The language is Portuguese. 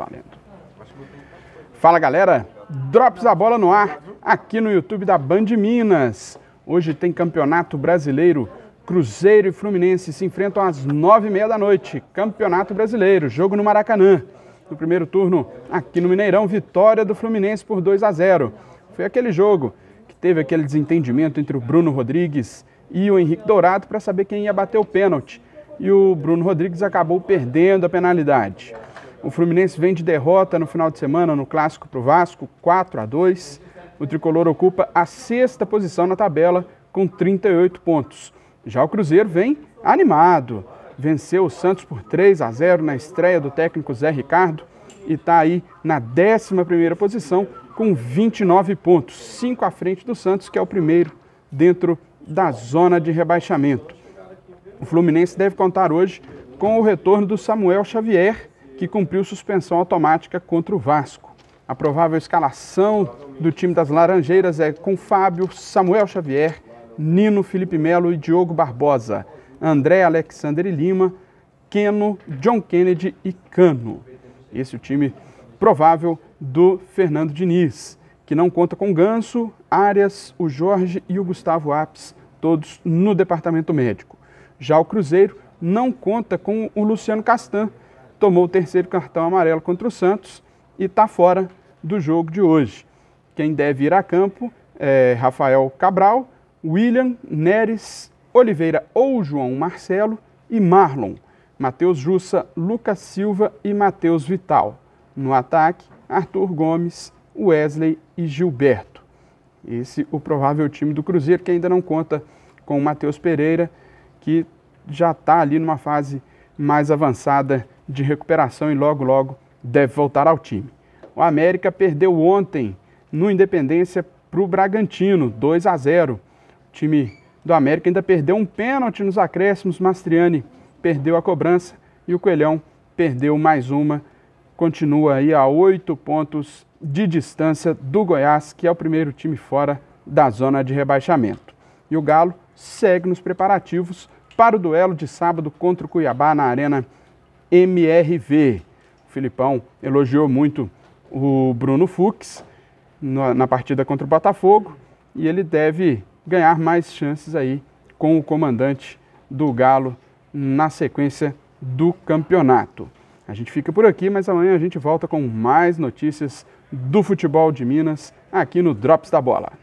Valendo. Fala galera, Drops da Bola no ar, aqui no YouTube da Band Minas. Hoje tem Campeonato Brasileiro. Cruzeiro e Fluminense se enfrentam às nove e meia da noite. Campeonato Brasileiro, jogo no Maracanã. No primeiro turno, aqui no Mineirão, vitória do Fluminense por 2 a 0. Foi aquele jogo que teve aquele desentendimento entre o Bruno Rodrigues e o Henrique Dourado para saber quem ia bater o pênalti. E o Bruno Rodrigues acabou perdendo a penalidade. O Fluminense vem de derrota no final de semana no clássico para o Vasco, 4 a 2. O tricolor ocupa a sexta posição na tabela com 38 pontos. Já o Cruzeiro vem animado. Venceu o Santos por 3 a 0 na estreia do técnico Zé Ricardo e está aí na 11ª posição com 29 pontos, 5 à frente do Santos, que é o primeiro dentro da zona de rebaixamento. O Fluminense deve contar hoje com o retorno do Samuel Xavier, que cumpriu suspensão automática contra o Vasco. A provável escalação do time das Laranjeiras é com Fábio, Samuel Xavier, Nino Felipe Melo e Diogo Barbosa, André Alexander e Lima, Keno, John Kennedy e Cano. Esse é o time provável do Fernando Diniz, que não conta com Ganso, Arias, o Jorge e o Gustavo Apes, todos no departamento médico. Já o Cruzeiro não conta com o Luciano Castan, tomou o terceiro cartão amarelo contra o Santos e está fora do jogo de hoje. Quem deve ir a campo é Rafael Cabral, William, Neres, Oliveira ou João Marcelo e Marlon, Matheus Jussa, Lucas Silva e Matheus Vital. No ataque, Arthur Gomes, Wesley e Gilberto. Esse o provável time do Cruzeiro, que ainda não conta com o Matheus Pereira, que já está ali numa fase mais avançada de recuperação e logo, logo deve voltar ao time. O América perdeu ontem no Independência para o Bragantino, 2 a 0. O time do América ainda perdeu um pênalti nos acréscimos. Mastriani perdeu a cobrança e o Coelhão perdeu mais uma. Continua aí a oito pontos de distância do Goiás, que é o primeiro time fora da zona de rebaixamento. E o Galo segue nos preparativos para o duelo de sábado contra o Cuiabá na Arena MRV. O Filipão elogiou muito o Bruno Fux na, na partida contra o Botafogo e ele deve ganhar mais chances aí com o comandante do Galo na sequência do campeonato. A gente fica por aqui, mas amanhã a gente volta com mais notícias do futebol de Minas aqui no Drops da Bola.